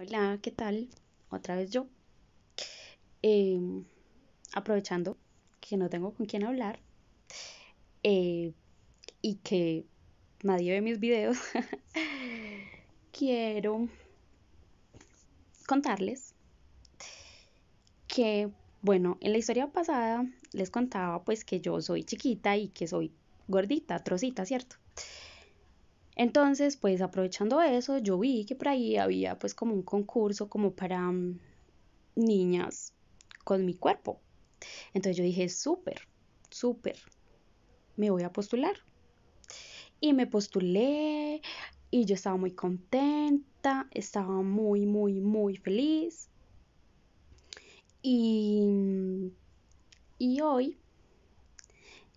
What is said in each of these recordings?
Hola, ¿qué tal? Otra vez yo. Em, aprovechando que no tengo con quién hablar eh, y que nadie ve mis videos, quiero contarles que, bueno, en la historia pasada les contaba pues que yo soy chiquita y que soy gordita, trocita, ¿cierto? Entonces, pues aprovechando eso, yo vi que por ahí había pues como un concurso como para mm, niñas con mi cuerpo. Entonces yo dije, súper, súper, me voy a postular. Y me postulé y yo estaba muy contenta, estaba muy, muy, muy feliz. Y, mm, hoy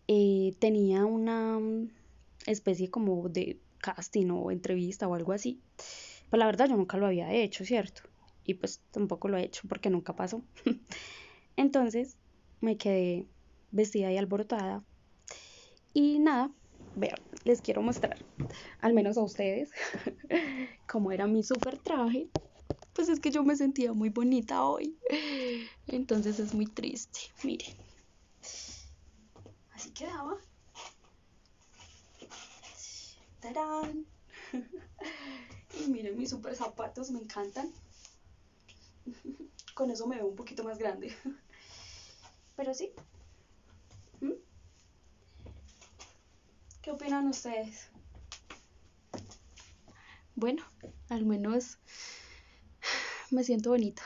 eh, tenía una mm, especie como de casting o entrevista o algo así. Pues la verdad yo nunca lo había hecho, ¿cierto? Y pues tampoco lo he hecho porque nunca pasó. Entonces me quedé vestida y alborotada. Y nada, vean, les quiero mostrar, al menos a ustedes, cómo era mi súper traje. Pues es que yo me sentía muy bonita hoy. Entonces es muy triste, miren. Así quedaba. y miren mis super zapatos, me encantan. Con eso me veo un poquito más grande. Pero sí. ¿Mm? ¿Qué opinan ustedes? Bueno, al menos me siento bonita.